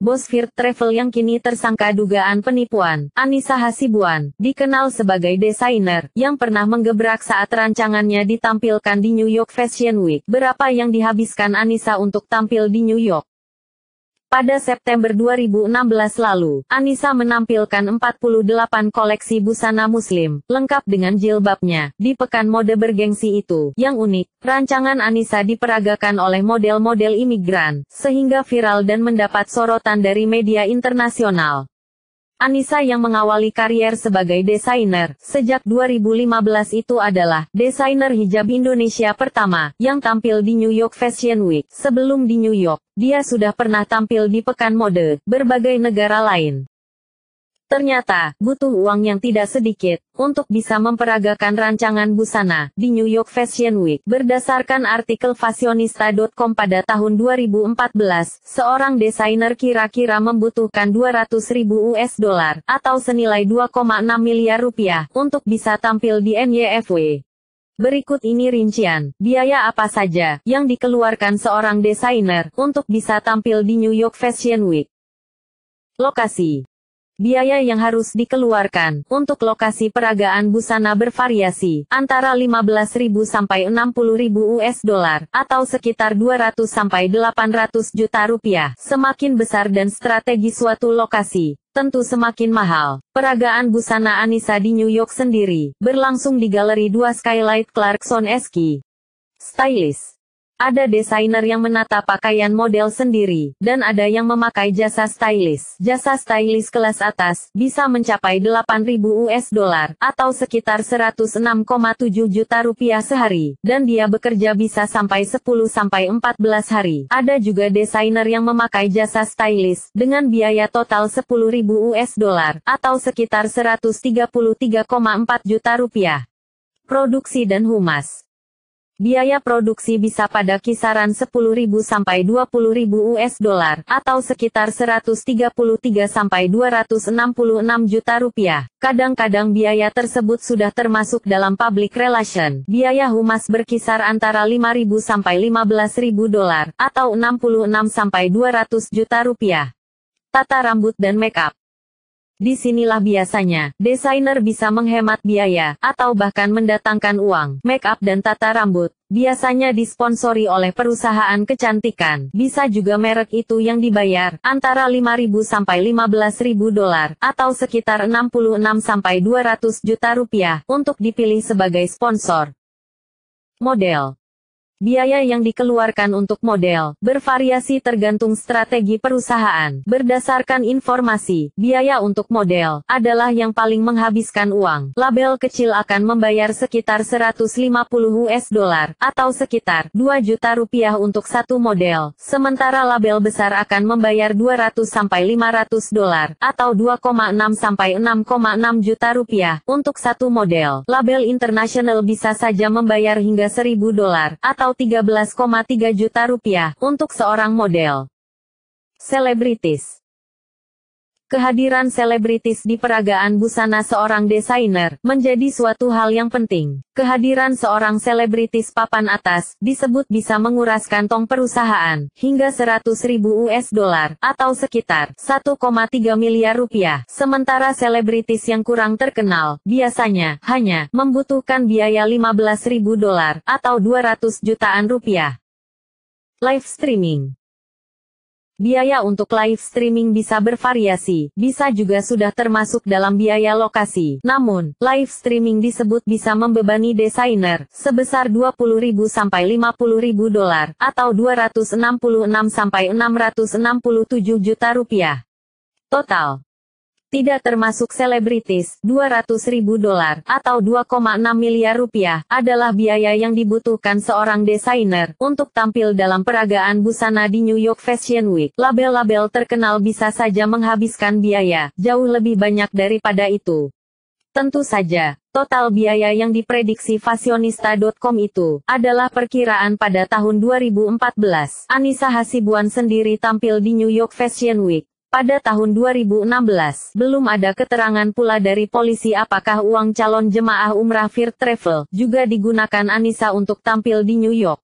Bos Fir Travel yang kini tersangka dugaan penipuan, Anissa Hasibuan, dikenal sebagai desainer, yang pernah menggebrak saat rancangannya ditampilkan di New York Fashion Week. Berapa yang dihabiskan Anissa untuk tampil di New York? Pada September 2016 lalu, Anissa menampilkan 48 koleksi busana muslim, lengkap dengan jilbabnya, di pekan mode bergengsi itu. Yang unik, rancangan Anissa diperagakan oleh model-model imigran, sehingga viral dan mendapat sorotan dari media internasional. Anissa yang mengawali karier sebagai desainer sejak 2015 itu adalah desainer hijab Indonesia pertama yang tampil di New York Fashion Week. Sebelum di New York, dia sudah pernah tampil di pekan mode berbagai negara lain. Ternyata, butuh uang yang tidak sedikit, untuk bisa memperagakan rancangan busana, di New York Fashion Week. Berdasarkan artikel fashionista.com pada tahun 2014, seorang desainer kira-kira membutuhkan 200 ribu US dollar, atau senilai 2,6 miliar rupiah, untuk bisa tampil di NYFW. Berikut ini rincian, biaya apa saja, yang dikeluarkan seorang desainer, untuk bisa tampil di New York Fashion Week. Lokasi Biaya yang harus dikeluarkan untuk lokasi peragaan busana bervariasi antara 15.000 sampai 60.000 US dollar atau sekitar 200 sampai 800 juta rupiah. Semakin besar dan strategi suatu lokasi, tentu semakin mahal. Peragaan busana Anissa di New York sendiri berlangsung di Galeri 2 Skylight Clarkson Esky. Stylist ada desainer yang menata pakaian model sendiri, dan ada yang memakai jasa stylist. Jasa stylist kelas atas bisa mencapai 8.000 US dollar atau sekitar 106,7 juta rupiah sehari, dan dia bekerja bisa sampai 10 sampai 14 hari. Ada juga desainer yang memakai jasa stylist dengan biaya total 10.000 US dollar atau sekitar 133,4 juta rupiah. Produksi dan humas Biaya produksi bisa pada kisaran 10.000 sampai 20.000 US dollar atau sekitar 133 sampai 266 juta rupiah. Kadang-kadang biaya tersebut sudah termasuk dalam public relation. Biaya humas berkisar antara 5.000 sampai 15.000 dolar atau 66 sampai 200 juta rupiah. Tata rambut dan makeup Disinilah biasanya, desainer bisa menghemat biaya, atau bahkan mendatangkan uang, make up dan tata rambut. Biasanya disponsori oleh perusahaan kecantikan, bisa juga merek itu yang dibayar, antara 5.000 sampai 15.000 dolar, atau sekitar 66 sampai 200 juta rupiah, untuk dipilih sebagai sponsor. Model Biaya yang dikeluarkan untuk model bervariasi tergantung strategi perusahaan. Berdasarkan informasi, biaya untuk model adalah yang paling menghabiskan uang. Label kecil akan membayar sekitar 150 US dollar atau sekitar 2 juta rupiah untuk satu model, sementara label besar akan membayar 200 sampai 500 dolar atau 2,6 sampai 6,6 juta rupiah untuk satu model. Label internasional bisa saja membayar hingga 1000 dolar atau atau 13,3 juta rupiah untuk seorang model selebritis. Kehadiran selebritis di peragaan busana seorang desainer menjadi suatu hal yang penting. Kehadiran seorang selebritis papan atas disebut bisa menguras kantong perusahaan hingga 100 ribu US dollar atau sekitar 1,3 miliar rupiah. Sementara selebritis yang kurang terkenal biasanya hanya membutuhkan biaya 15 ribu dolar atau 200 jutaan rupiah. Live streaming Biaya untuk live streaming bisa bervariasi, bisa juga sudah termasuk dalam biaya lokasi. Namun, live streaming disebut bisa membebani desainer sebesar 20.000 sampai 50.000 dolar atau 266 sampai 667 juta rupiah. Total tidak termasuk selebritis, 200 ribu dolar, atau 2,6 miliar rupiah, adalah biaya yang dibutuhkan seorang desainer untuk tampil dalam peragaan busana di New York Fashion Week. Label-label terkenal bisa saja menghabiskan biaya, jauh lebih banyak daripada itu. Tentu saja, total biaya yang diprediksi fashionista.com itu adalah perkiraan pada tahun 2014. Anissa Hasibuan sendiri tampil di New York Fashion Week pada tahun 2016, belum ada keterangan pula dari polisi apakah uang calon jemaah umrah Fir Travel juga digunakan Anissa untuk tampil di New York.